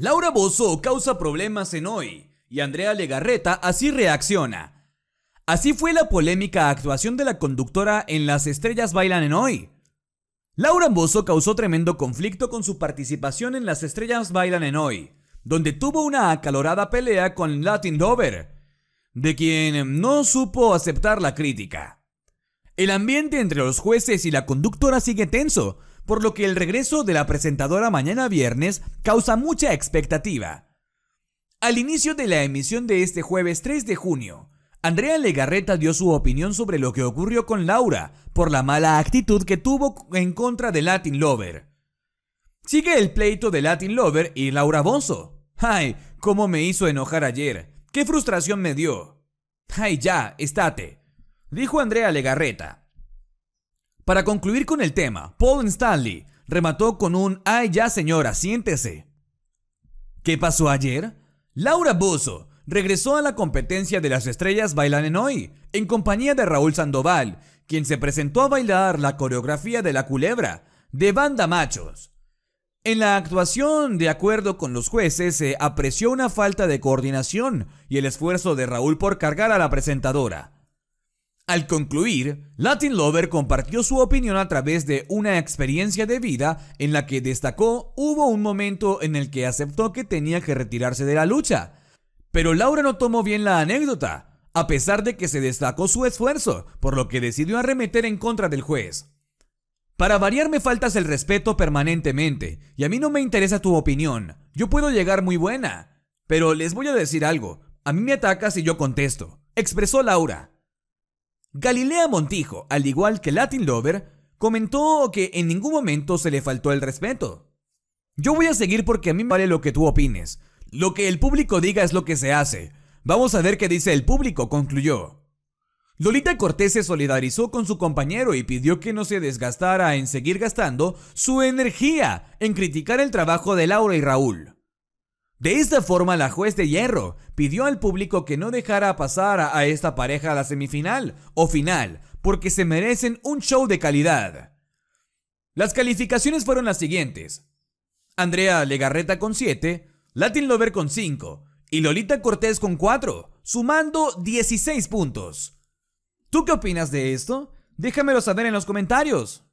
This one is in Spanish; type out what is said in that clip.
Laura Bozzo causa problemas en hoy y Andrea Legarreta así reacciona. Así fue la polémica actuación de la conductora en Las Estrellas Bailan en hoy. Laura Bozzo causó tremendo conflicto con su participación en Las Estrellas Bailan en hoy, donde tuvo una acalorada pelea con Latin Dover, de quien no supo aceptar la crítica. El ambiente entre los jueces y la conductora sigue tenso, por lo que el regreso de la presentadora mañana viernes causa mucha expectativa. Al inicio de la emisión de este jueves 3 de junio, Andrea Legarreta dio su opinión sobre lo que ocurrió con Laura por la mala actitud que tuvo en contra de Latin Lover. Sigue el pleito de Latin Lover y Laura Bonzo. ¡Ay! ¿Cómo me hizo enojar ayer? ¡Qué frustración me dio! ¡Ay ya! ¡Estate! Dijo Andrea Legarreta. Para concluir con el tema, Paul Stanley remató con un ¡Ay ya señora, siéntese! ¿Qué pasó ayer? Laura Bozo regresó a la competencia de las estrellas Bailan en Hoy, en compañía de Raúl Sandoval, quien se presentó a bailar la coreografía de La Culebra, de Banda Machos. En la actuación, de acuerdo con los jueces, se apreció una falta de coordinación y el esfuerzo de Raúl por cargar a la presentadora. Al concluir, Latin Lover compartió su opinión a través de una experiencia de vida en la que destacó hubo un momento en el que aceptó que tenía que retirarse de la lucha. Pero Laura no tomó bien la anécdota, a pesar de que se destacó su esfuerzo, por lo que decidió arremeter en contra del juez. Para variar me faltas el respeto permanentemente, y a mí no me interesa tu opinión, yo puedo llegar muy buena. Pero les voy a decir algo, a mí me atacas y yo contesto, expresó Laura. Galilea Montijo, al igual que Latin Lover, comentó que en ningún momento se le faltó el respeto. Yo voy a seguir porque a mí me vale lo que tú opines. Lo que el público diga es lo que se hace. Vamos a ver qué dice el público, concluyó. Lolita Cortés se solidarizó con su compañero y pidió que no se desgastara en seguir gastando su energía en criticar el trabajo de Laura y Raúl. De esta forma, la juez de hierro pidió al público que no dejara pasar a esta pareja a la semifinal o final, porque se merecen un show de calidad. Las calificaciones fueron las siguientes. Andrea Legarreta con 7, Latin Lover con 5 y Lolita Cortés con 4, sumando 16 puntos. ¿Tú qué opinas de esto? Déjamelo saber en los comentarios.